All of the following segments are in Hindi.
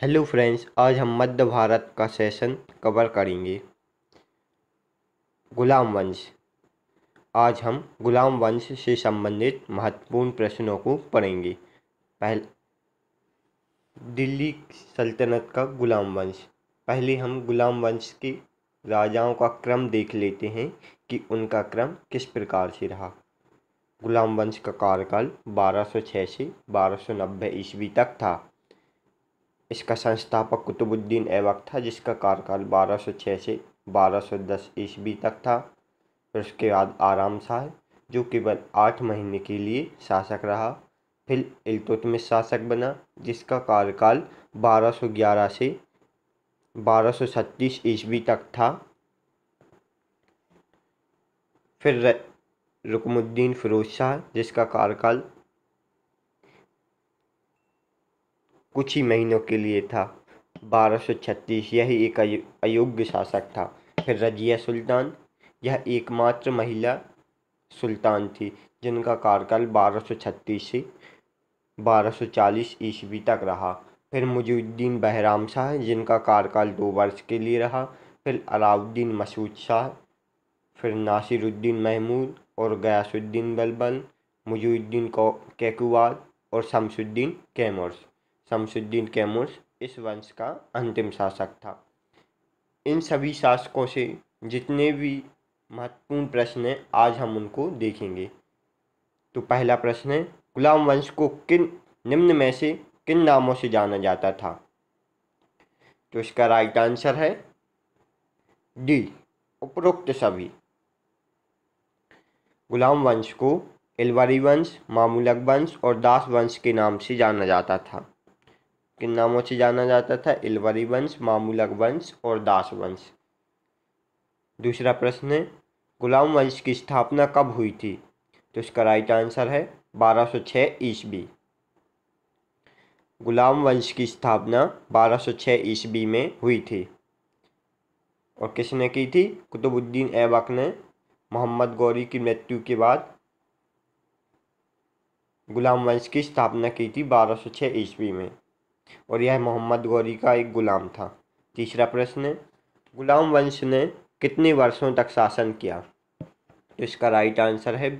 हेलो फ्रेंड्स आज हम मध्य भारत का सेशन कवर करेंगे गुलाम वंश आज हम गुलाम वंश से संबंधित महत्वपूर्ण प्रश्नों को पढ़ेंगे पहले दिल्ली सल्तनत का गुलाम वंश पहले हम गुलाम वंश के राजाओं का क्रम देख लेते हैं कि उनका क्रम किस प्रकार से रहा गुलाम वंश का कार्यकाल 1206 से 1290 ईस्वी तक था इसका संस्थापक कुतुबुद्दीन ऐबक था जिसका कार्यकाल 1206 से 1210 ईस्वी तक था फिर उसके बाद आराम शाह जो केवल आठ महीने के लिए शासक रहा फिर इल्तुतमिश शासक बना जिसका कार्यकाल 1211 से 1236 ईस्वी तक था फिर रुकमुद्दीन फिरोज शाह जिसका कार्यकाल कुछ ही महीनों के लिए था 1236 यही एक अयोग्य शासक था फिर रजिया सुल्तान यह एकमात्र महिला सुल्तान थी जिनका कार्यकाल 1236 से 1240 ईस्वी तक रहा फिर मुजुद्दीन बहराम शाह जिनका कार्यकाल दो वर्ष के लिए रहा फिर अलाउद्दीन मसूद शाह फिर नासिरुद्दीन महमूद और गयासुद्दीन बलबन मुजुद्दीन कैकुवाद और शमसुद्दीन कैमर्स शमसुद्दीन कैमूर इस वंश का अंतिम शासक था इन सभी शासकों से जितने भी महत्वपूर्ण प्रश्न हैं आज हम उनको देखेंगे तो पहला प्रश्न है गुलाम वंश को किन निम्न में से किन नामों से जाना जाता था तो इसका राइट आंसर है डी उपरोक्त सभी गुलाम वंश को इलवारी वंश मामूलक वंश और दास वंश के नाम से जाना जाता था किन नामों से जाना जाता था इलवरी वंश मामूलक वंश और दास वंश दूसरा प्रश्न है गुलाम वंश की स्थापना कब हुई थी तो इसका राइट आंसर है 1206 ईस्वी गुलाम वंश की स्थापना 1206 ईस्वी में हुई थी और किसने की थी कुतुबुद्दीन ऐबक ने मोहम्मद गौरी की मृत्यु के बाद गुलाम वंश की स्थापना की थी 1206 ईस्वी में और यह मोहम्मद गौरी का एक ग़ुलाम था तीसरा प्रश्न गुलाम वंश ने कितने वर्षों तक शासन किया तो इसका राइट आंसर है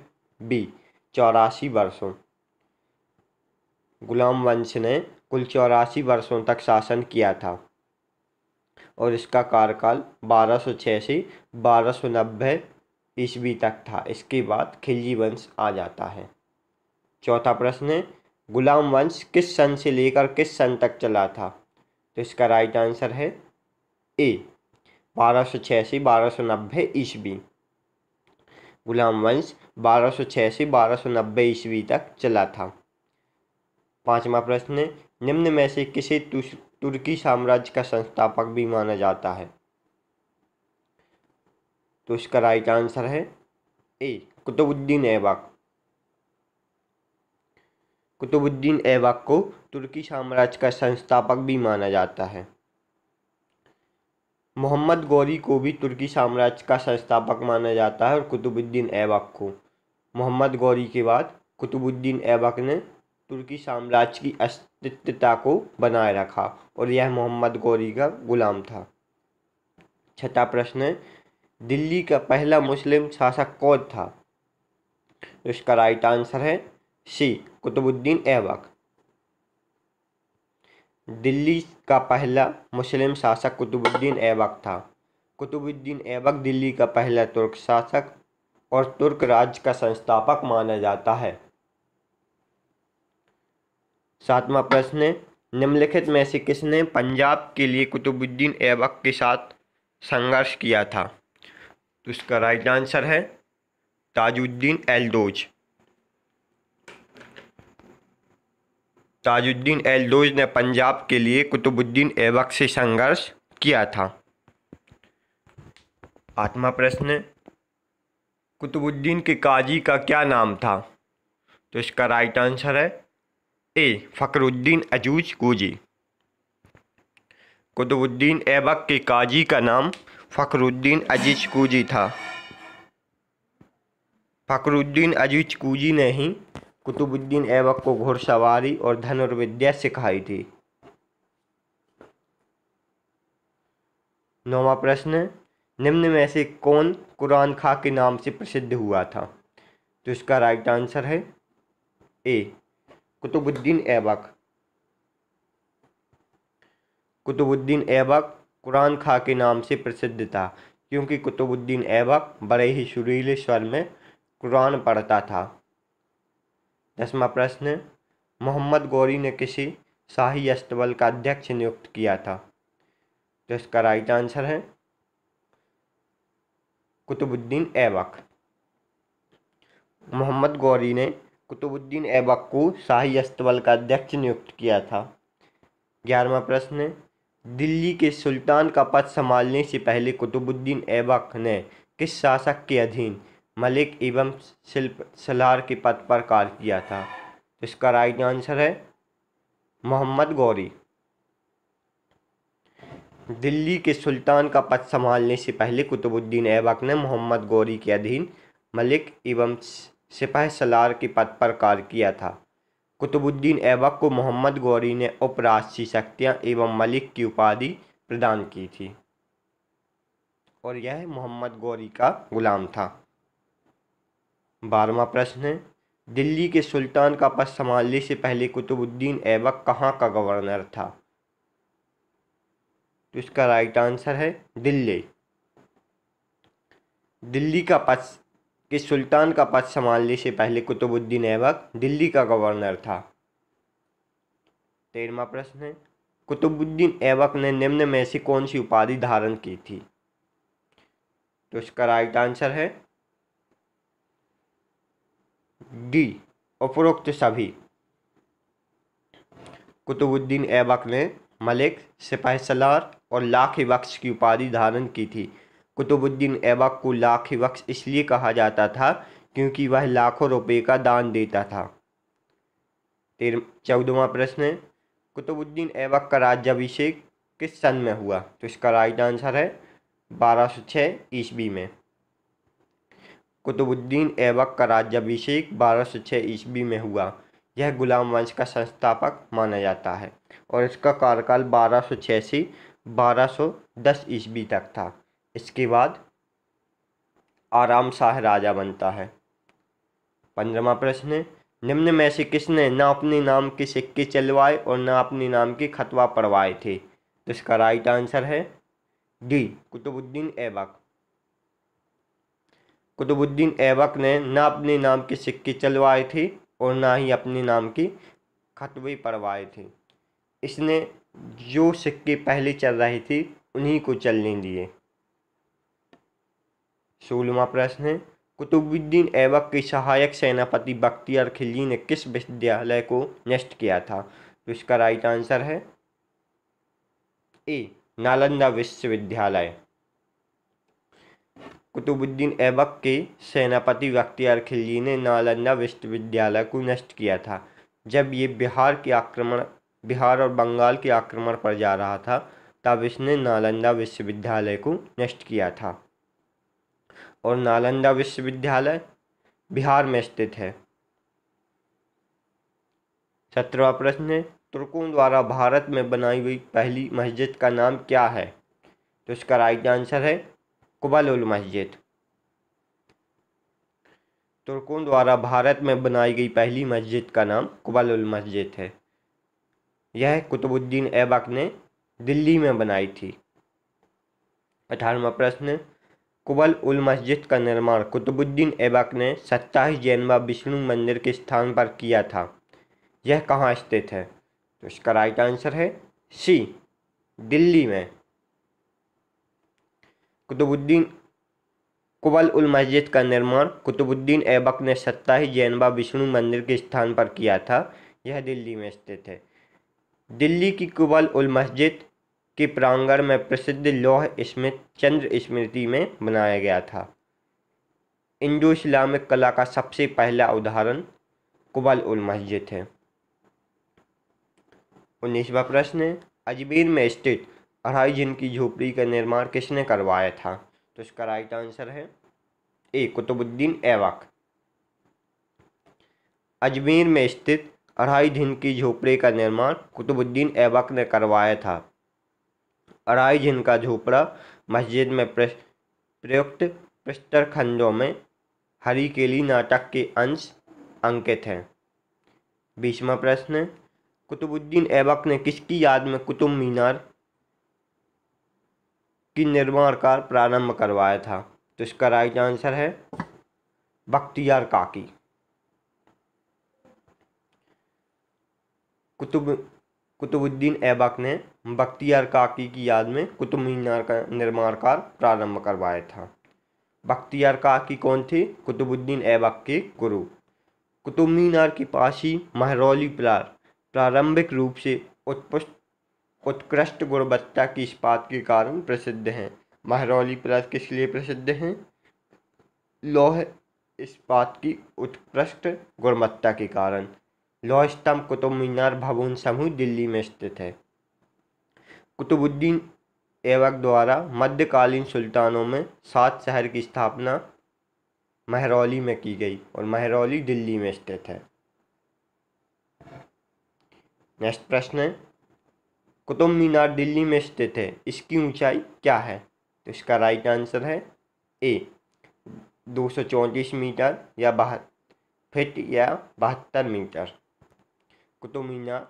बी चौरासी वर्षों गुलाम वंश ने कुल चौरासी वर्षों तक शासन किया था और इसका कार्यकाल बारह सौ छः से बारह सौ नब्बे ईस्वी तक था इसके बाद खिलजी वंश आ जाता है चौथा प्रश्न गुलाम वंश किस सन से लेकर किस सन तक चला था तो इसका राइट आंसर है ए बारह सौ छियासी बारह सौ नब्बे ईस्वी गुलाम वंश बारह सौ छियासी बारह सौ नब्बे ईस्वी तक चला था पांचवा प्रश्न निम्न में से किसे तुर्की साम्राज्य का संस्थापक भी माना जाता है तो इसका राइट आंसर है ए कुतुबुद्दीन ऐबक कुतुबुद्दीन ऐबक को तुर्की साम्राज्य का संस्थापक भी माना जाता है मोहम्मद गौरी को भी तुर्की साम्राज्य का संस्थापक माना जाता है और कुतुबुद्दीन ऐबक को मोहम्मद गौरी के बाद कुतुबुद्दीन ऐबक ने तुर्की साम्राज्य की अस्तित्वता को बनाए रखा और यह मोहम्मद गौरी का गुलाम था छठा प्रश्न है दिल्ली का पहला मुस्लिम शासक कौन था तो इसका राइट आंसर है सी कुतुबुद्दीन ऐबक दिल्ली का पहला मुस्लिम शासक कुतुबुद्दीन ऐबक था कुतुबुद्दीन ऐबक दिल्ली का पहला तुर्क शासक और तुर्क राज्य का संस्थापक माना जाता है सातवां प्रश्न निम्नलिखित में से किसने पंजाब के लिए कुतुबुद्दीन ऐबक के साथ संघर्ष किया था तो इसका राइट आंसर है ताजुद्दीन एलदोज ताजुद्दीन एलदोज ने पंजाब के लिए कुतुबुद्दीन ऐबक से संघर्ष किया था आत्मा प्रश्न कुतुबुद्दीन के काजी का क्या नाम था तो इसका राइट आंसर है ए फकरुद्दीन अजूज कोजी कुतुबुद्दीन ऐबक के काजी का नाम फकरुद्दीन अजीज कूजी था फ़खरुद्दीन अजीज कूजी ने ही कुतुबुद्दीन ऐबक को घोड़सवारी और धनुर्विद्या सिखाई थी नौवा प्रश्न निम्न में से कौन कुरान खां के नाम से प्रसिद्ध हुआ था तो इसका राइट आंसर है ए कुतुबुद्दीन ऐबक कुतुबुद्दीन ऐबक कुरान खां के नाम से प्रसिद्ध था क्योंकि कुतुबुद्दीन ऐबक बड़े ही सुरीले स्वर में कुरान पढ़ता था दसवा प्रश्न मोहम्मद गौरी ने किसी शाही अस्तबल का अध्यक्ष नियुक्त किया था तो इसका राइट आंसर है कुतुबुद्दीन ऐबक मोहम्मद गौरी ने कुतुबुद्दीन ऐबक को शाही अस्तबल का अध्यक्ष नियुक्त किया था ग्यारहवा प्रश्न दिल्ली के सुल्तान का पद संभालने से पहले कुतुबुद्दीन ऐबक ने किस शासक के अधीन मलिक एवं शिल्प सलार के पद पर कार्य किया था इसका राइट आंसर है मोहम्मद गौरी दिल्ली के सुल्तान का पद संभालने से पहले कुतुबुद्दीन ऐबक ने मोहम्मद गौरी के अधीन मलिक एवं सिपाही सलार के पद पर कार्य किया था कुतुबुद्दीन ऐबक को मोहम्मद गौरी ने उपराष्ट्रीय शक्तियाँ एवं मलिक की उपाधि प्रदान की थी और यह मोहम्मद गौरी का गुलाम था बारहवा प्रश्न है दिल्ली के सुल्तान का पद संभालने से पहले कुतुबुद्दीन ऐबक कहाँ का गवर्नर था तो इसका राइट आंसर है दिल्ली दिल्ली का पद के सुल्तान का पद संभालने से पहले कुतुबुद्दीन ऐबक दिल्ली का गवर्नर था तेरहवा प्रश्न है कुतुबुद्दीन ऐबक ने निम्न में से कौन सी उपाधि धारण की थी तो इसका राइट आंसर है डी उपरोक्त सभी कुतुबुद्दीन ऐबक ने मलिक सिपाही सलार और लाख बख्श की उपाधि धारण की थी कुतुबुद्दीन ऐबक को लाख बख्श इसलिए कहा जाता था क्योंकि वह लाखों रुपए का दान देता था तेरह चौदहवा प्रश्न है कुतुबुद्दीन ऐबक का राज्याभिषेक किस सन में हुआ तो इसका राइट आंसर है बारह सौ छः ईस्वी में कुतुबुद्दीन ऐबक का राज्याभिषेक बारह सौ छः ईस्वी में हुआ यह गुलाम वंश का संस्थापक माना जाता है और इसका कार्यकाल बारह सौ छः से बारह सौ दस ईस्वी तक था इसके बाद आराम शाह राजा बनता है पंद्रहवा प्रश्न है निम्न में से किसने ना अपने नाम के सिक्के चलवाए और ना अपने नाम के खतवा पढ़वाए थे तो इसका राइट आंसर है डी कुतुबुद्दीन ऐबक कुतुबुद्दीन ऐबक ने ना अपने नाम की सिक्के चलवाए थे और ना ही अपने नाम की खतबे पढ़वाए थे इसने जो सिक्के पहले चल रहे थे उन्हीं को चलने दिए सोलवा प्रश्न है कुतुबुद्दीन ऐबक के सहायक सेनापति बख्तियार खिलजी ने किस विद्यालय को नष्ट किया था तो इसका राइट आंसर है ए नालंदा विश्वविद्यालय कुतुबुद्दीन ऐबक के सेनापति बख्तियार खिलजी ने नालंदा विश्वविद्यालय को नष्ट किया था जब ये बिहार के आक्रमण बिहार और बंगाल के आक्रमण पर जा रहा था तब इसने नालंदा विश्वविद्यालय को नष्ट किया था और नालंदा विश्वविद्यालय बिहार में स्थित है सत्रहवा प्रश्न है तुर्कों द्वारा भारत में बनाई हुई पहली मस्जिद का नाम क्या है तो इसका राइट आंसर है कुबालुल मस्जिद तुर्कों द्वारा भारत में बनाई गई पहली मस्जिद का नाम कुबालुल मस्जिद है यह कुतुबुद्दीन ऐबक ने दिल्ली में बनाई थी अठारहवा प्रश्न कुबल उल मस्जिद का निर्माण कुतुबुद्दीन ऐबक ने सत्ताईस जनवा विष्णु मंदिर के स्थान पर किया था यह कहाँ स्थित है तो इसका राइट आंसर है सी दिल्ली में कुतुबुद्दीन कुबल उल मस्जिद का निर्माण कुतुबुद्दीन ऐबक ने ही जैनबा विष्णु मंदिर के स्थान पर किया था यह दिल्ली में स्थित है दिल्ली की कुबल उल मस्जिद के प्रांगण में प्रसिद्ध लौह स्मृत चंद्र स्मृति में बनाया गया था इंडो इस्लामिक कला का सबसे पहला उदाहरण कुबल उल मस्जिद है उन्नीसवा प्रश्न अजमेर में स्थित अढ़ाई जिन की झोपड़ी का निर्माण किसने करवाया था तो इसका राइट आंसर है ए कुतुबुद्दीन ऐबक अजमेर में स्थित अढ़ाई झिन की झोपड़ी का निर्माण कुतुबुद्दीन ऐबक ने करवाया था अढ़ाई झिन का झोपड़ा मस्जिद में प्रयुक्त प्रस्तर खंडों में हरिकेली नाटक के अंश अंकित हैं बीसवा प्रश्न कुतुबुद्दीन ऐबक ने किसकी याद में कुतुब मीनार की निर्माण कार्य प्रारंभ करवाया था तो इसका राइट आंसर है बख्तियार काकी कुतुब कुतुबुद्दीन ऐबक ने बख्तियार काकी की याद में कुतुब मीनार का निर्माण कार्य प्रारंभ करवाया था बख्तियार काकी कौन थी कुतुबुद्दीन ऐबक के गुरु कुतुब मीनार के पास ही महरौली प्रार प्रारंभिक रूप से उत्पुष्ट उत्कृष्ट गुणवत्ता की इस्पात के कारण प्रसिद्ध हैं महरौली प्रेस किस लिए प्रसिद्ध हैं लौह इस्पात की उत्कृष्ट गुणवत्ता के कारण लौह स्तंभ कुतुब मीनार भवन समूह दिल्ली में स्थित है कुतुबुद्दीन एवक द्वारा मध्यकालीन सुल्तानों में सात शहर की स्थापना महरौली में की गई और महरौली दिल्ली में स्थित है नेक्स्ट प्रश्न है कुतुब मीनार दिल्ली में स्थित है इसकी ऊंचाई क्या है तो इसका राइट आंसर है ए दो सौ चौंतीस मीटर या बह फिट या बहत्तर मीटर कुतुब मीनार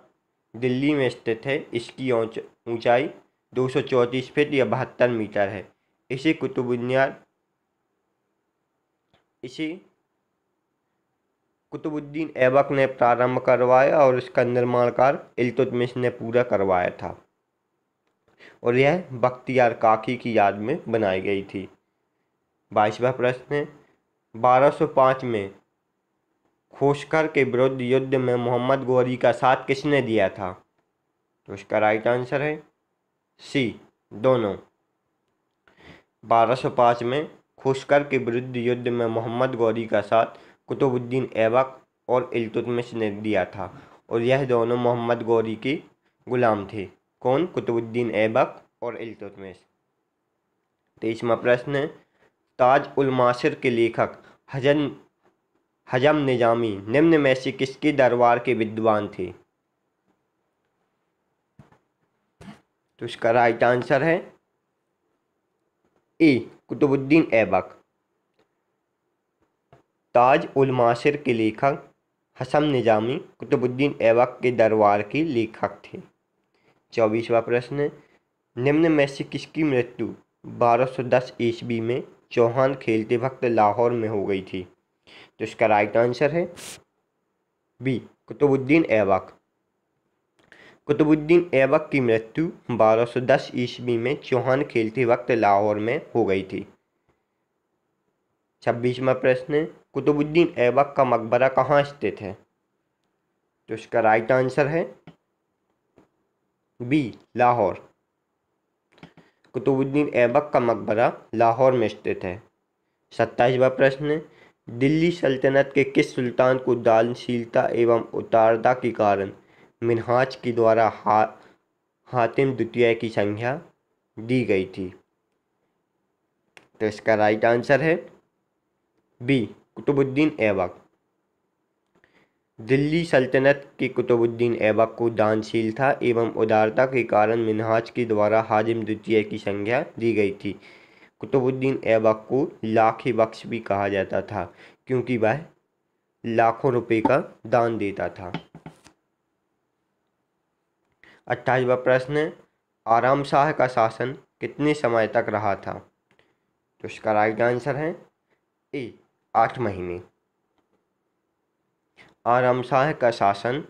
दिल्ली में स्थित है इसकी ऊंचाई दो सौ चौंतीस फिट या बहत्तर मीटर है इसे कुतुब मीनार इसे कुतुबुद्दीन ऐबक ने प्रारंभ करवाया और इसका निर्माण कार्य इल्तुतमिश ने पूरा करवाया था और यह बख्तियार काकी की याद में बनाई गई थी बाईसवा प्रश्न बारह में खोशकर के विरुद्ध युद्ध में मोहम्मद गौरी का साथ किसने दिया था तो इसका राइट आंसर है सी दोनों 1205 में खुशकर के विरुद्ध युद्ध में मोहम्मद गौरी का साथ कुतुबुद्दीन ऐबक और इल्तुतमिश ने दिया था और यह दोनों मोहम्मद गौरी की गुलाम थे कौन कुतुबुद्दीन ऐबक और इल्तुतमिश तेईसवा प्रश्न ताज उल मासिर के लेखक हजन हजम निजामी निम्न में से किसके दरबार के विद्वान थे तो इसका राइट आंसर है ए कुतुबुद्दीन ऐबक ताज उल माशिर के लेखक हसम निज़ामी कुतुबुद्दीन ऐबक के दरबार के लेखक थे चौबीसवा प्रश्न निम्न में से किसकी मृत्यु 1210 ईस्वी में चौहान खेलते वक्त लाहौर में हो गई थी तो इसका राइट आंसर है बी कुतुबुद्दीन ऐबक कुतुबुद्दीन ऐबक की मृत्यु 1210 ईस्वी में चौहान खेलते वक्त लाहौर में हो गई थी छब्बीसवा प्रश्न कुतुबुद्दीन ऐबक का मकबरा कहाँ स्थित है तो इसका राइट आंसर है बी लाहौर कुतुबुद्दीन ऐबक का मकबरा लाहौर में स्थित है सत्ताईसवा प्रश्न दिल्ली सल्तनत के किस सुल्तान को दानशीलता एवं उतारदा के कारण मिनहाज के द्वारा हा हातिम द्वितीय की संख्या दी गई थी तो इसका राइट आंसर है बी कुतुबुद्दीन ऐबक दिल्ली सल्तनत के कुतुबुद्दीन ऐबक को दानशील था एवं उदारता के कारण मिनहाज के द्वारा हाजिम द्वितीय की संज्ञा दी गई थी कुतुबुद्दीन ऐबक को लाख बख्श भी कहा जाता था क्योंकि वह लाखों रुपए का दान देता था अट्ठाईसवा प्रश्न आराम शाह का शासन कितने समय तक रहा था तो इसका राइट आंसर है ए आठ महीने आरामशाह का शासन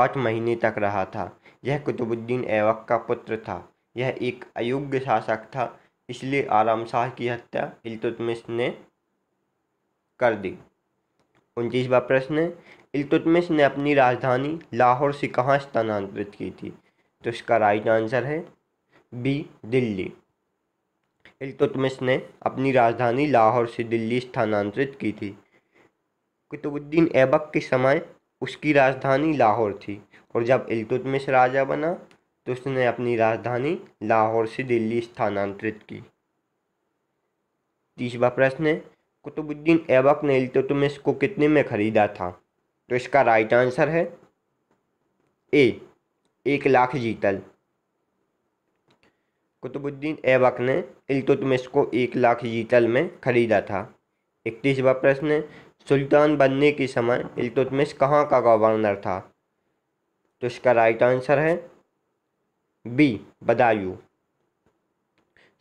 आठ महीने तक रहा था यह कुतुबुद्दीन ऐवक का पुत्र था यह एक अयोग्य शासक था इसलिए आराम शाह की हत्या इल्तुतमिश ने कर दी उनतीसवा प्रश्न इल्तुतमिश ने अपनी राजधानी लाहौर से कहाँ स्थानांतरित की थी तो इसका राइट आंसर है बी दिल्ली इल्तुतमिश ने अपनी राजधानी लाहौर से दिल्ली स्थानांतरित की थी कुतुबुद्दीन ऐबक के समय उसकी राजधानी लाहौर थी और जब इल्तुतमिश राजा बना तो उसने अपनी राजधानी लाहौर से दिल्ली स्थानांतरित की तीसरा प्रश्न है कुतुबुद्दीन ऐबक ने इल्तुतमिश को कितने में ख़रीदा था तो इसका राइट आंसर है ए एक लाख जीतल कुतुबुद्दीन ऐबक ने इल्तुतमिश को एक लाख जीतल में खरीदा था इकतीसवा प्रश्न सुल्तान बनने के समय इल्तुतमिश कहाँ का गवर्नर था तो इसका राइट आंसर है बी बदायूं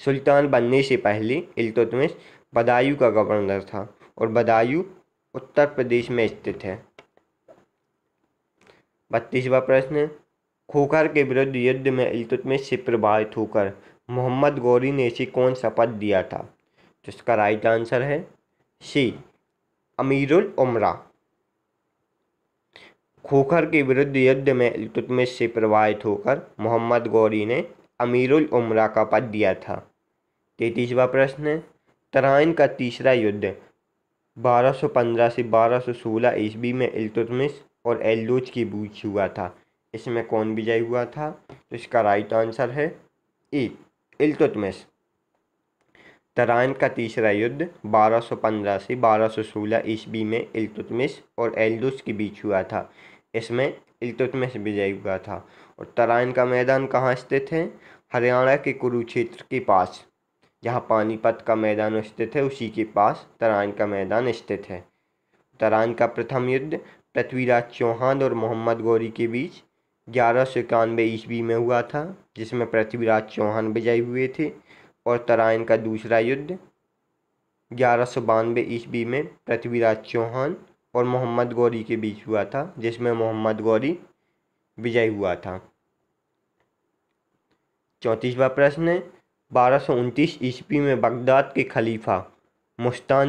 सुल्तान बनने से पहले इल्तुतमिश बदायूं का गवर्नर था और बदायूं उत्तर प्रदेश में स्थित है बत्तीसवा प्रश्न खोखर के विरुद्ध युद्ध में इल्तुतमिश से प्रभावित होकर मोहम्मद गौरी ने कौन सा पद दिया था तो इसका राइट आंसर है सी अमीरुल उमरा खोखर के विरुद्ध युद्ध में इल्तुतमिश से प्रभावित होकर मोहम्मद गौरी ने अमीरुल उमरा का पद दिया था तैतीसवा प्रश्न है तराइन का तीसरा युद्ध 1215 से 1216 ईस्वी में इल्तुतमिश और एल्लूच के बीच हुआ था इसमें कौन विजय हुआ था तो इसका राइट आंसर है एक इल्तुतमिश तरान का तीसरा युद्ध 1215 से 1216 ईस्वी में इल्तुतमिश और एल्दुस के बीच हुआ था इसमें इल्तुतमिश विजयी हुआ था और तराइन का मैदान कहाँ स्थित है हरियाणा के कुरुक्षेत्र के पास जहाँ पानीपत का मैदान स्थित है उसी के पास तराइन का मैदान स्थित है तराइन का प्रथम युद्ध पृथ्वीराज चौहान और मोहम्मद गौरी के बीच ग्यारह सौ इक्यानवे ईस्वी में हुआ था जिसमें पृथ्वीराज चौहान विजयी हुए थे और तराइन का दूसरा युद्ध ग्यारह सौ बानवे ईस्वी में पृथ्वीराज चौहान और मोहम्मद गौरी के बीच हुआ था जिसमें मोहम्मद गौरी विजय हुआ था चौंतीसवा प्रश्न बारह सौ उनतीस ईस्वी में बगदाद के खलीफा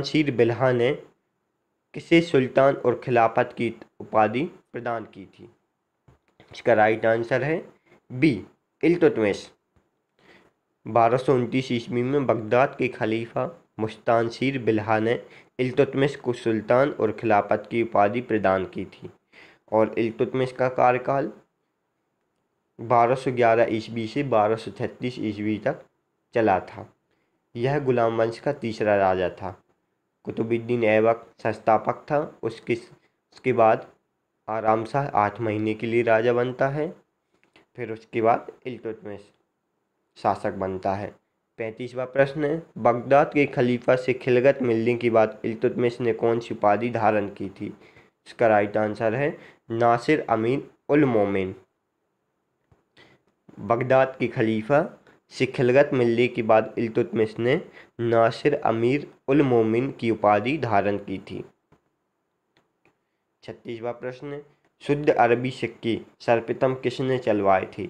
शीर बिल्हा ने किसे सुल्तान और खिलाफत की उपाधि प्रदान की थी इसका राइट आंसर है बी इल्तुतमिश बारह सौ उनतीस ईस्वी में बगदाद के खलीफा मुस्तानसीर बिल्हा ने इल्तुतमिश को सुल्तान और खिलाफत की उपाधि प्रदान की थी और इल्तुतमिश का कार्यकाल 1211 ईस्वी से 1236 ईस्वी तक चला था यह गुलाम वंश का तीसरा राजा था कुतुबुद्दीन ऐबक संस्थापक था उसके उसके बाद आराम शाह आठ महीने के लिए राजा बनता है फिर उसके बाद इल्तुतमिश शासक बनता है पैंतीसवा प्रश्न बगदाद के खलीफा से खिलगत मिलने के बाद इल्तुतमिश ने कौन सी उपाधि धारण की थी इसका राइट आंसर है नासिर अमीन उल मोमिन बगदाद के खलीफा से खिलगत मिलने के बाद इल्तुतमिश ने नासिर अमीर उल मोमिन की उपाधि धारण की थी छत्तीसवा प्रश्न शुद्ध अरबी सिक्के सर्वप्रथम किसने चलवाए थे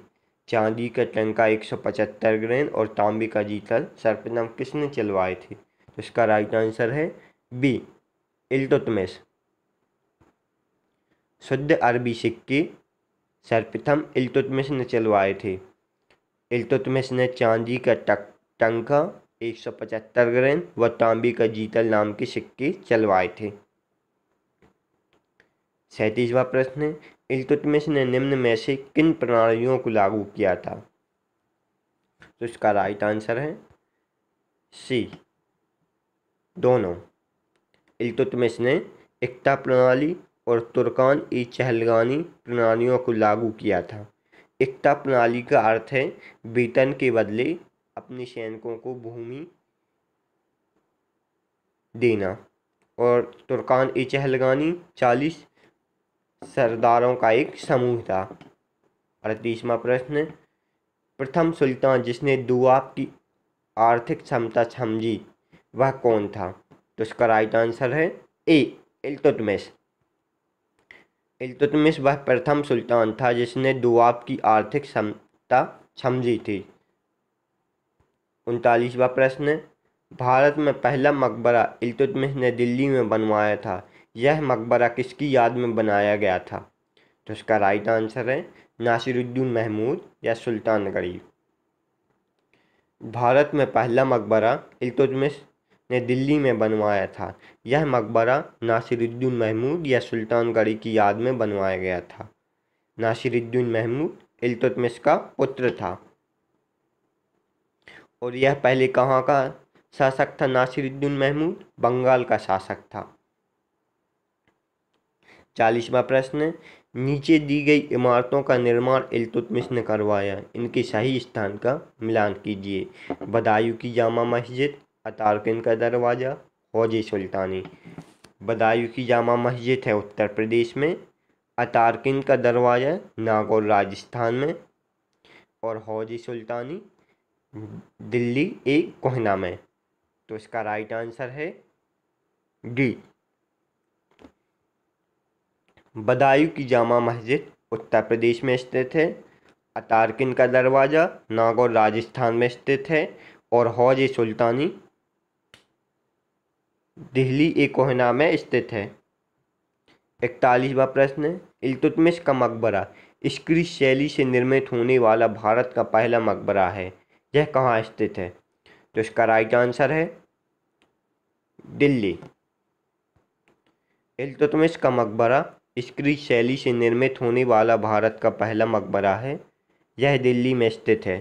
चांदी का टंका 175 ग्रेन और तांबे का जीतल सर्वप्रथम किसने चलवाए थे तो इसका राइट आंसर है बी इल्तुतमिश शुद्ध अरबी सिक्के सर्वप्रथम इल्तुतमिश ने चलवाए थे इल्तुतमिश ने चांदी का टक टंका पचहत्तर ग्रेन व तांबे का जीतल नाम के सिक्के चलवाए थे सैंतीसवा प्रश्न इल्तुतमिश ने निम्न में से किन प्रणालियों को लागू किया था तो इसका राइट आंसर है सी दोनों इल्तुतमिश ने एकता प्रणाली और तुर्कान ई चहलगानी प्रणालियों को लागू किया था एकता प्रणाली का अर्थ है वेतन के बदले अपने सैनिकों को भूमि देना और तुर्कान ई चहलगानी चालीस सरदारों का एक समूह था अड़तीसवा प्रश्न प्रथम सुल्तान जिसने दुआब की आर्थिक क्षमता समझी वह कौन था तो इसका राइट आंसर है ए इल्तुतमिश इल्तुतमिश वह प्रथम सुल्तान था जिसने दुआब की आर्थिक क्षमता समझी थी उनतालीसवा प्रश्न भारत में पहला मकबरा इल्तुतमिश ने दिल्ली में बनवाया था यह मकबरा किसकी याद में बनाया गया था तो इसका राइट आंसर है नासिरुद्दीन महमूद या सुल्तान गरीब भारत में पहला मकबरा इल्तुतमिश ने दिल्ली में बनवाया था यह मकबरा नासिरुद्दीन महमूद या सुल्तान गरीब की याद में बनवाया गया था नासिरुद्दीन महमूद इल्तुतमिश का पुत्र था और यह पहले कहाँ का शासक था नासिरुद्दीन महमूद बंगाल का शासक था चालीसवा प्रश्न नीचे दी गई इमारतों का निर्माण इलतुतमिश ने करवाया इनके सही स्थान का मिलान कीजिए बदायूं की जामा मस्जिद अतारकिन का दरवाज़ा हौज सुल्तानी बदायूं की जामा मस्जिद है उत्तर प्रदेश में अतारकिन का दरवाज़ा नागौर राजस्थान में और हौज सुल्तानी दिल्ली एक कोहना में तो इसका राइट आंसर है डी बदायूं की जामा मस्जिद उत्तर प्रदेश में स्थित है अतारकिन का दरवाज़ा नागौर राजस्थान में स्थित है और हौज सुल्तानी दिल्ली ए कोहना में स्थित है इकतालीसवा प्रश्न इल्तुतमिश का मकबरा इसक्री शैली से निर्मित होने वाला भारत का पहला मकबरा है यह कहाँ स्थित है तो इसका राइट आंसर है दिल्ली इल्तुतमिश का मकबरा स्क्री शैली से निर्मित होने वाला भारत का पहला मकबरा है यह दिल्ली में स्थित है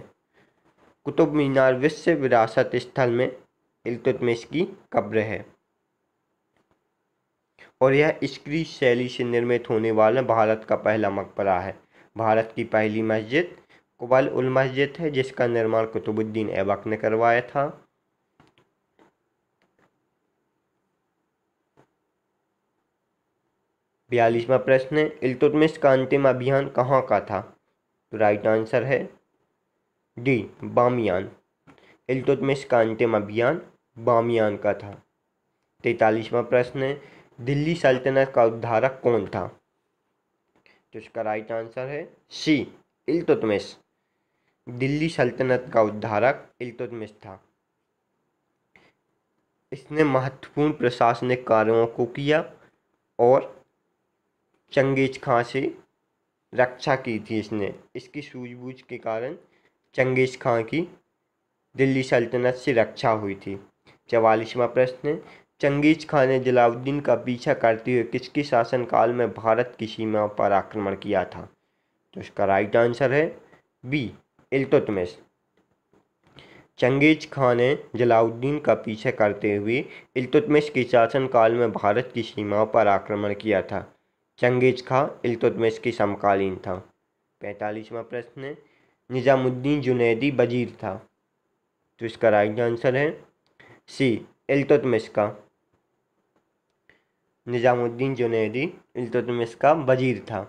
कुतुब मीनार विश्व विरासत स्थल में इल्तुतमिश की कब्र है और यह स्क्री शैली से निर्मित होने वाला भारत का पहला मकबरा है भारत की पहली मस्जिद कुबल उल मस्जिद है जिसका निर्माण कुतुबुद्दीन ऐबक ने करवाया था बयालीसवा प्रश्न इल्तुतमिश का अंतिम अभियान कहाँ का था तो राइट आंसर है डी बामियान इल्तुतमिश का अंतिम अभियान बामियान का था तैतालीसवा प्रश्न दिल्ली सल्तनत का उद्धारक कौन था तो इसका राइट आंसर है सी इल्तुतमिश दिल्ली सल्तनत का उद्धारक इल्तुतमिश था इसने महत्वपूर्ण प्रशासनिक कार्यों को किया और चंगेज़ खां से रक्षा की थी इसने इसकी सूझबूझ के कारण चंगेज़ खां की दिल्ली सल्तनत से रक्षा हुई थी चवालीसवा प्रश्न चंगेज़ खां ने जलाउद्दीन का पीछा करते हुए किसके शासनकाल में भारत की सीमा पर आक्रमण किया था तो इसका राइट आंसर है बी इल्तुतमिश चंगेज खां ने जलाउद्दीन का पीछा करते हुए इल्तुतमिश के शासनकाल में भारत की सीमाओं पर आक्रमण किया था चंगेज खां इल्तुतमिश की समकालीन था पैंतालीसवा प्रश्न निज़ामुद्दीन जुनेदी वजीर था तो इसका राइट आंसर है सी इल्तुतमिश का निज़ामुद्दीन जुनेदी इल्तुतमिश का वजीर था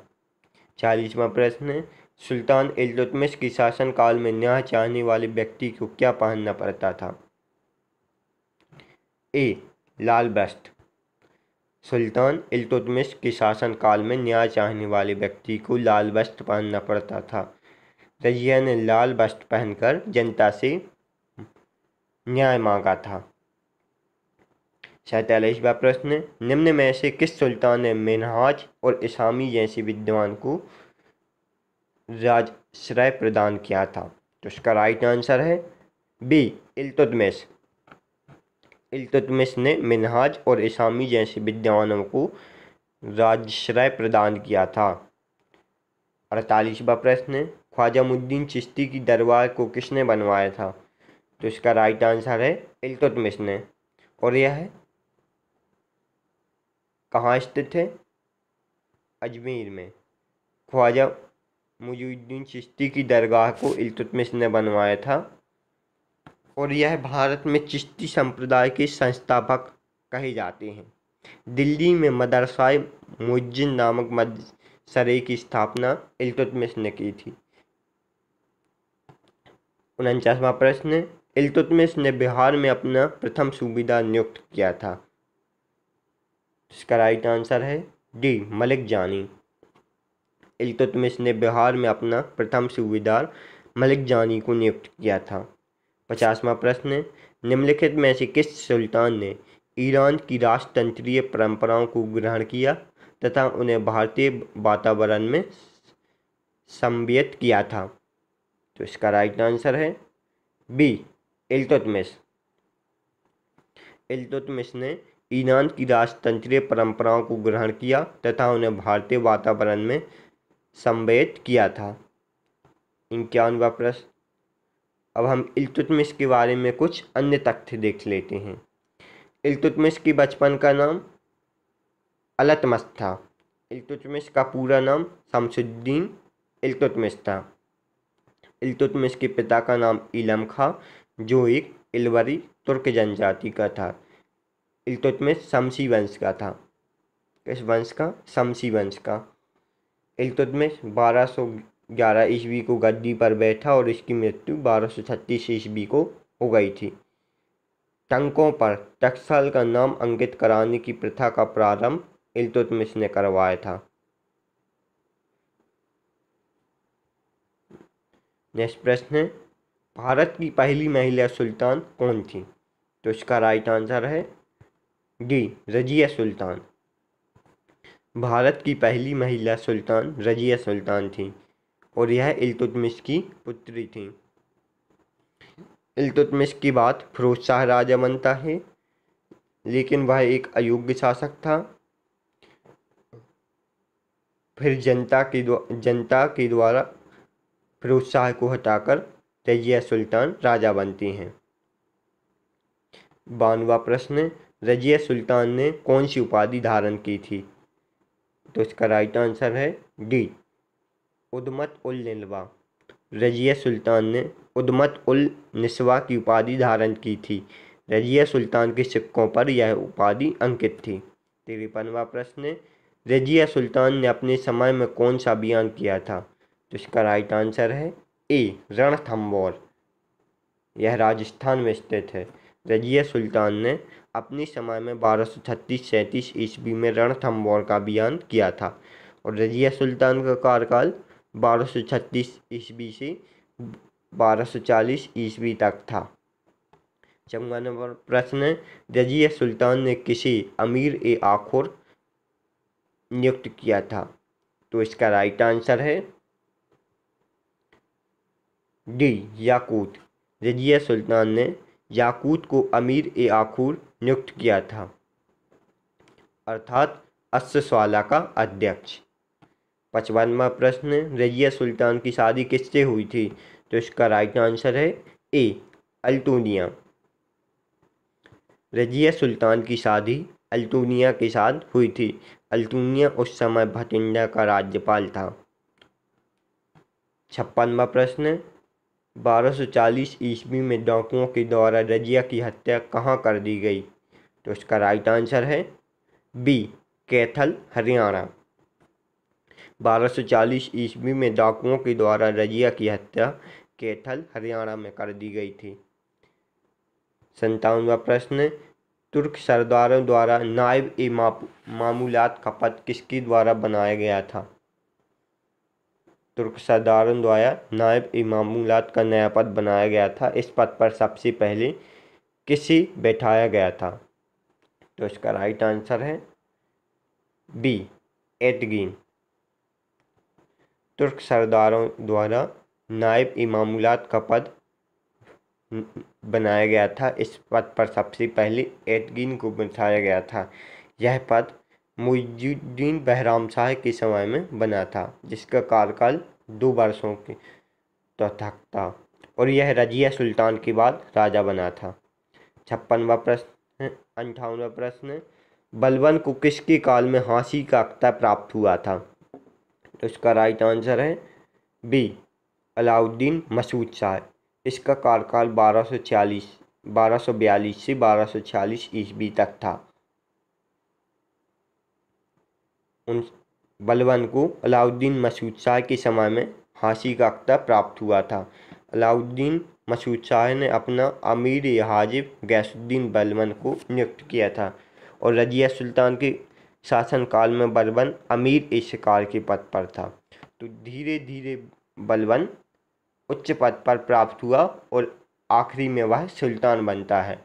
चालीसवा प्रश्न सुल्तान इल्तुतमिश की शासनकाल में न्याय चाहने वाले व्यक्ति को क्या पहनना पड़ता था ए लाल वस्त्र सुल्तान इल्तुतमिश के शासनकाल में न्याय चाहने वाले व्यक्ति को लाल वस्त्र पहनना पड़ता था रजिया ने लाल वस्त्र पहनकर जनता से न्याय मांगा था सैतालीसवा प्रश्न निम्न में से किस सुल्तान ने मिनहाज और इसामी जैसे विद्वान को राजश्रय प्रदान किया था तो इसका राइट आंसर है बी इल्तुतमिश इल्तुतमिश ने मिनहाज और इसामी जैसे विद्वानों को राजश्रय प्रदान किया था अड़तालीसवा प्रश्न ख्वाजा मुद्दीन चिश्ती की दरबार को किसने बनवाया था तो इसका राइट आंसर है इल्तुतमिश ने और यह है कहाँ स्थित है अजमेर में ख्वाजा मुजुद्दीन चिश्ती की दरगाह को इल्तुतमिश ने बनवाया था और यह भारत में चिश्ती संप्रदाय के संस्थापक कहे जाते हैं दिल्ली में मदरसाए मुजिन नामक सरे की स्थापना इल्तुतमिश ने की थी उनचासवा प्रश्न इल्तुतमिश ने बिहार में अपना प्रथम सूबेदार नियुक्त किया था इसका राइट आंसर है डी मलिक जानी इल्तुतमिश ने बिहार में अपना प्रथम सूबेदार मलिक जानी को नियुक्त किया था पचासवा प्रश्न निम्नलिखित में से किस सुल्तान ने ईरान की राजतंत्रीय परंपराओं को ग्रहण किया तथा उन्हें भारतीय वातावरण में समवेत किया था तो इसका राइट आंसर है बी इल्तुतमिश इल्तुतमिश ने ईरान की राजतंत्रीय परंपराओं को ग्रहण किया तथा उन्हें भारतीय वातावरण में संवेद किया था तो इक्यानवा प्रश्न अब हम इल्तुतमिश के बारे में कुछ अन्य तथ्य देख लेते हैं इल्तुतमिश की बचपन का नाम अलतमस था इल्तुतमिश का पूरा नाम शमसुद्दीन इल्तुतमिश था इल्तुतमिश के पिता का नाम इलम खा जो एक इलवरी तुर्क जनजाति का था इल्तुतमिश शमसी वंश का था किस वंश का शमसी वंश का इल्तुतमिश बारह सौ ग्यारह ईस्वी को गद्दी पर बैठा और इसकी मृत्यु बारह सौ छत्तीस ईस्वी को हो गई थी टंकों पर टक्सल का नाम अंकित कराने की प्रथा का प्रारंभ इल्तुतमिश ने करवाया था नेक्स्ट प्रश्न है भारत की पहली महिला सुल्तान कौन थी तो इसका राइट आंसर है डी रजिया सुल्तान भारत की पहली महिला सुल्तान रजिया सुल्तान थी और यह इल्तुतमिश की पुत्री थी इल्तुतमिश की बात फिरोज शाह राजा बनता है लेकिन वह एक अयोग्य शासक था फिर जनता की जनता के द्वारा फिरोज शाह को हटाकर रजिया सुल्तान राजा बनती हैं बानवा प्रश्न रजिया सुल्तान ने कौन सी उपाधि धारण की थी तो इसका राइट आंसर है डी उदमत उल नवा रजिया सुल्तान ने उदमत उल नस्वा की उपाधि धारण की थी रजिया सुल्तान के सिक्कों पर यह उपाधि अंकित थी तिरपनवा प्रश्न रजिया सुल्तान ने अपने समय में कौन सा बयान किया था तो इसका राइट आंसर है ए रणथम्बोर यह राजस्थान में स्थित है रजिया सुल्तान ने अपने समय में बारह सौ छत्तीस सैंतीस ईस्वी में रणथम्बोर का बयान किया था और रजिया सुल्तान का कार्यकाल बारह सौ छत्तीस ईस्वी से बारह सौ चालीस ईस्वी तक था चौवा नंबर प्रश्न जजिया सुल्तान ने किसी अमीर ए आखोर नियुक्त किया था तो इसका राइट आंसर है डी याकूत रजिया सुल्तान ने याकूत को अमीर ए आखूर नियुक्त किया था अर्थात अस्सवाला का अध्यक्ष पचपनवा प्रश्न रजिया सुल्तान की शादी किससे हुई थी तो इसका राइट आंसर है ए अल्टूनिया रजिया सुल्तान की शादी अल्टूनिया के साथ हुई थी अल्टूनिया उस समय भटिंडा का राज्यपाल था छप्पनवा प्रश्न 1240 ईस्वी में डाकुओं के द्वारा रजिया की हत्या कहाँ कर दी गई तो इसका राइट आंसर है बी कैथल हरियाणा 1240 ईस्वी में डाकुओं के द्वारा रजिया की हत्या केठल हरियाणा में कर दी गई थी संतावनवा प्रश्न तुर्क सरदारों द्वारा नायब ए मामूलात का पद किसके द्वारा बनाया गया था तुर्क सरदारों द्वारा नायब ए मामूलात का नया पद बनाया गया था इस पद पर सबसे पहले किसी बैठाया गया था तो इसका राइट आंसर है बी एटगिन तुर्क सरदारों द्वारा नायब इमामुलात का पद बनाया गया था इस पद पर सबसे पहले एटगिन को बिठाया गया था यह पद मुजुद्दीन बहराम शाह के समय में बना था जिसका कार्यकाल दो वर्षों के तक था और यह रजिया सुल्तान के बाद राजा बना था छप्पनवा प्रश्न अंठावनवा प्रश्न बलबन को किसके काल में हाँसी का अख्ता प्राप्त हुआ था इसका राइट आंसर है बी अलाउद्दीन मसूद शाह इसका कार्यकाल 1240 1242 से 1246 ईस्वी तक था उन बलवन को अलाउद्दीन मसूद शाह के समय में हाँसी का अख्तर प्राप्त हुआ था अलाउद्दीन मसूद शाह ने अपना अमीर हाजिब गैसुद्दीन बलवन को नियुक्त किया था और रजिया सुल्तान के शासनकाल में बलवन अमीर ए शिकार के पद पर था तो धीरे धीरे बलवन उच्च पद पर प्राप्त हुआ और आखिरी में वह सुल्तान बनता है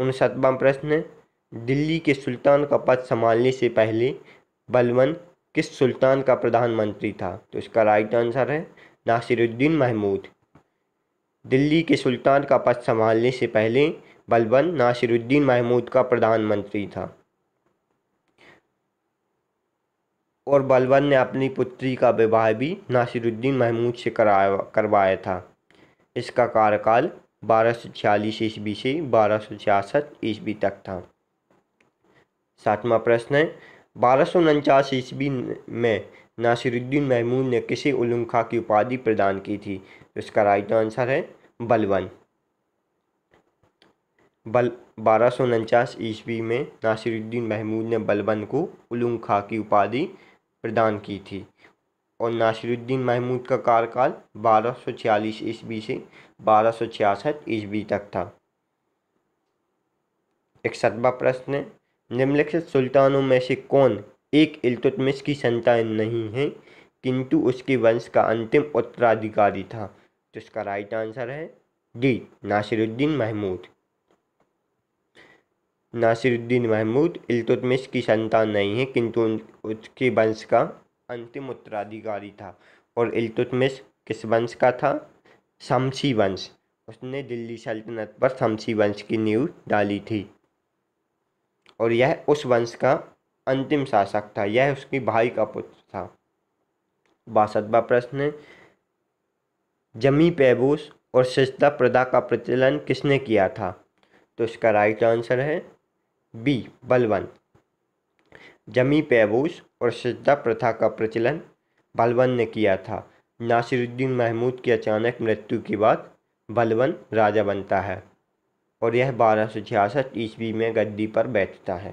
उनसठवा प्रश्न दिल्ली के सुल्तान का पद संभालने से पहले बलवन किस सुल्तान का प्रधानमंत्री था तो इसका राइट आंसर है नासिरुद्दीन महमूद दिल्ली के सुल्तान का पद संभालने से पहले बलबन नासिरुद्दीन महमूद का प्रधानमंत्री था और बलबन ने अपनी पुत्री का विवाह भी नासिरुद्दीन महमूद से कराया करवाया था इसका कार्यकाल बारह सौ छियालीस ईस्वी से बारह सौ छियासठ ईस्वी तक था सातवां प्रश्न है बारह सौ उनचास ईस्वी में नासिरुद्दीन महमूद ने किसी उलुम की उपाधि प्रदान की थी इसका राइट आंसर है बलवन बल बारह सौ उनचास ईस्वी में नासिरुद्दीन महमूद ने बलबन को उलूम खां की उपाधि प्रदान की थी और नासिरुद्दीन महमूद का कार्यकाल बारह सौ छियालीस ईस्वी से बारह सौ छियासठ ईस्वी तक था एक सतबा प्रश्न है निम्नलिखित सुल्तानों में से कौन एक इल्तुतमिश की संतान नहीं है किंतु उसके वंश का अंतिम उत्तराधिकारी था तो इसका राइट आंसर है डी नासिरुद्दीन महमूद नासिरुद्दीन महमूद इल्तुतमिश की संतान नहीं है किंतु उसके वंश का अंतिम उत्तराधिकारी था और इल्तुतमिश किस वंश का था शमसी वंश उसने दिल्ली सल्तनत पर शमसी वंश की नींव डाली थी और यह उस वंश का अंतिम शासक था यह उसके भाई का पुत्र था बासठवा प्रश्न जमी पैबूस और सिस्ता प्रदा का प्रचलन किसने किया था तो इसका राइट आंसर है बी बलवन जमी पैबूस और सजदा प्रथा का प्रचलन बलवन ने किया था नासिरुद्दीन महमूद की अचानक मृत्यु के बाद बलवन राजा बनता है और यह बारह सौ छियासठ ईस्वी में गद्दी पर बैठता है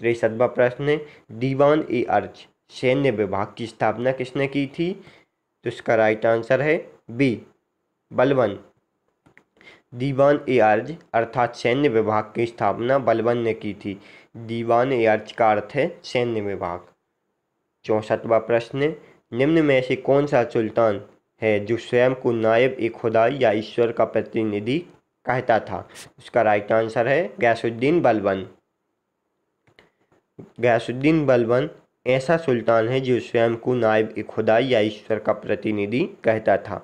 त्रेसदवा प्रश्न दीवान ए अर्ज सैन्य विभाग की स्थापना किसने की थी तो इसका राइट आंसर है बी बलवन दीवान ए अर्ज अर्थात सैन्य विभाग की स्थापना बलबन ने की थी दीवान ए अर्ज का अर्थ है सैन्य विभाग चौंसठवा प्रश्न निम्न में से कौन सा सुल्तान है जो स्वयं को नायब ए खुदा या ईश्वर का प्रतिनिधि कहता था उसका राइट आंसर है गैसुद्दीन बलबन गैसुद्दीन बलबन ऐसा सुल्तान है जो स्वयं को नायब ए खुदा या ईश्वर का प्रतिनिधि कहता था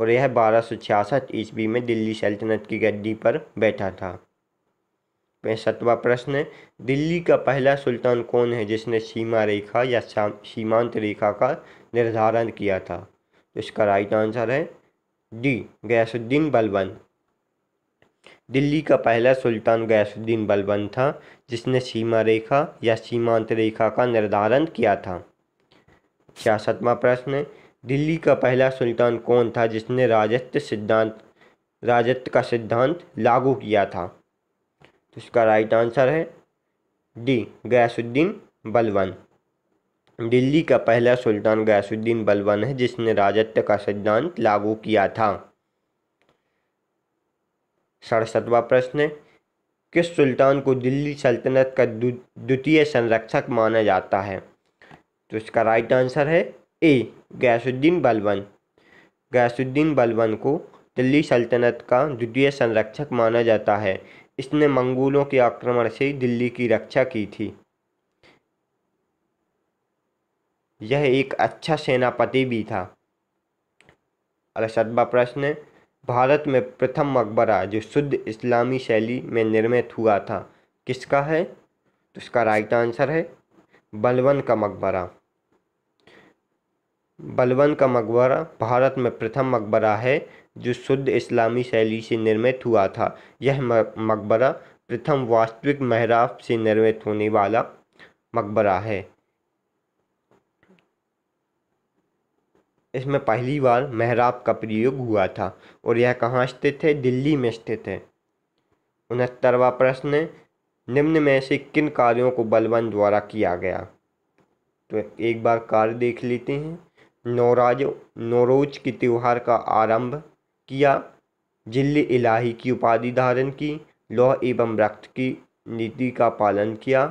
और यह बारह सौ छियासठ ईस्वी में दिल्ली सल्तनत की गद्दी पर बैठा था पैंसठवा प्रश्न दिल्ली का पहला सुल्तान कौन है जिसने सीमा रेखा या सीमांत रेखा का निर्धारण किया था इसका राइट आंसर है डी गयासुद्दीन बलबन दिल्ली का पहला सुल्तान गयासुद्दीन बलबन था जिसने सीमा रेखा या सीमांत रेखा का निर्धारण किया था छियासठवा प्रश्न दिल्ली का पहला सुल्तान कौन था जिसने राजत्व सिद्धांत राजत्व का सिद्धांत लागू किया था तो इसका राइट आंसर है डी गयासुद्दीन बलवन दिल्ली का पहला सुल्तान गयासुद्दीन बलवन है जिसने राजत्व का सिद्धांत लागू किया था सड़सठवा प्रश्न किस सुल्तान को दिल्ली सल्तनत का द्वितीय संरक्षक माना जाता है तो इसका राइट आंसर है ए गयासुद्दीन बलवन गयासुद्दीन बलवन को दिल्ली सल्तनत का द्वितीय संरक्षक माना जाता है इसने मंगोलों के आक्रमण से दिल्ली की रक्षा की थी यह एक अच्छा सेनापति भी था अड़सठवा प्रश्न भारत में प्रथम मकबरा जो शुद्ध इस्लामी शैली में निर्मित हुआ था किसका है तो इसका राइट आंसर है बलवन का मकबरा बलवन का मकबरा भारत में प्रथम मकबरा है जो शुद्ध इस्लामी शैली से निर्मित हुआ था यह मकबरा प्रथम वास्तविक महराब से निर्मित होने वाला मकबरा है इसमें पहली बार मेहराब का प्रयोग हुआ था और यह कहाँ स्थित है दिल्ली में स्थित है उनहत्तरवा प्रश्न निम्न में से किन कार्यों को बलवन द्वारा किया गया तो एक बार कार्य देख लेते हैं नौराजो नौरोज के त्यौहार का आरंभ किया जिल्ल इलाही की उपाधि धारण की लौह एवं रक्त की नीति का पालन किया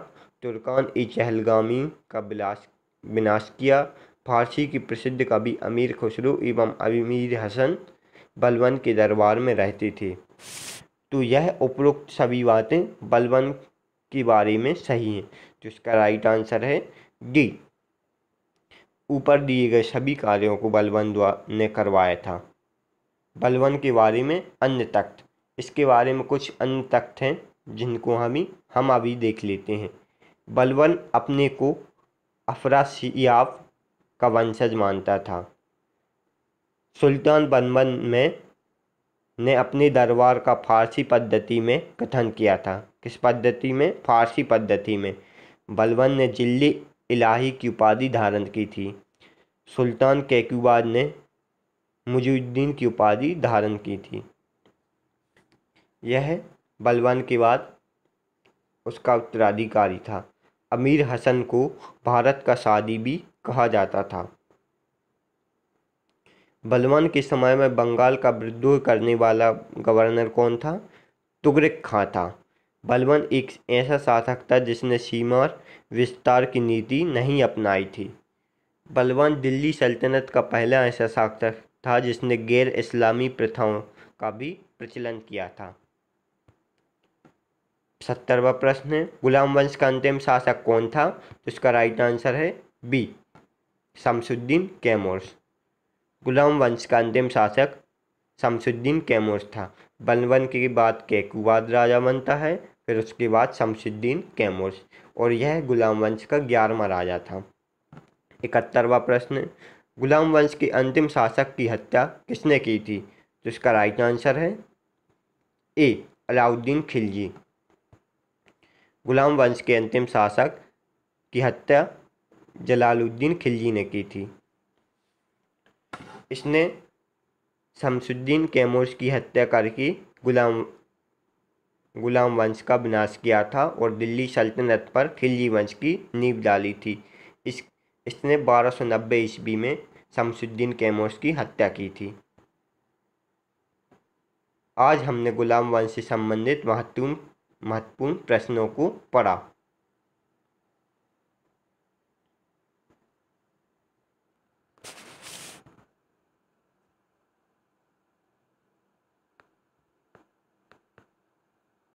तुर्कान ए चहलगामी का विलास विनाश किया फारसी की प्रसिद्ध कवि अमीर खुसरू एवं अमीर हसन बलवन के दरबार में रहते थे तो यह उपरोक्त सभी बातें बलवन के बारे में सही हैं तो इसका राइट आंसर है डी ऊपर दिए गए सभी कार्यों को बलबन ने करवाया था बलवन के बारे में अन्य तख्त इसके बारे में कुछ अन्य तख्त हैं जिनको हम हम अभी देख लेते हैं बलवन अपने को अफरासियाब का वंशज मानता था सुल्तान बनबन में ने अपने दरबार का फारसी पद्धति में कथन किया था किस पद्धति में फारसी पद्धति में बलवन ने जिल्ली इलाही की उपाधि धारण की थी सुल्तान कैकुबाद ने मुजुद्दीन की उपाधि धारण की थी यह बलवान के बाद उसका उत्तराधिकारी था अमीर हसन को भारत का शादी भी कहा जाता था बलवान के समय में बंगाल का विद्रोह करने वाला गवर्नर कौन था तुगरक खां था बलवान एक ऐसा शासक था जिसने सीमार विस्तार की नीति नहीं अपनाई थी बलवान दिल्ली सल्तनत का पहला ऐसा शासक था जिसने गैर इस्लामी प्रथाओं का भी प्रचलन किया था सत्तरवा प्रश्न गुलाम वंश का अंतिम शासक कौन था उसका राइट आंसर है बी शमसुद्दीन कैमोर्स गुलाम वंश का अंतिम शासक शमसुद्दीन कैमोर्स था बलवन के बात केकुवाद राजा बनता है फिर उसके बाद शमसुद्दीन कैमोर्स और यह गुलाम वंश का ग्यारहवा राजा था इकहत्तरवा प्रश्न गुलाम वंश के अंतिम शासक की हत्या किसने की थी तो इसका राइट आंसर है ए अलाउद्दीन खिलजी गुलाम वंश के अंतिम शासक की हत्या जलालुद्दीन खिलजी ने की थी इसने शमसुद्दीन कैमोज की हत्या करके गुलाम गुलाम वंश का विनाश किया था और दिल्ली सल्तनत पर खिलजी वंश की नींव डाली थी इस इसने बारह सौ नब्बे ईस्वी में शमसुद्दीन कैमोस की हत्या की थी आज हमने गुलाम वंश से संबंधित महत्वपूर्ण महत्वपूर्ण प्रश्नों को पढ़ा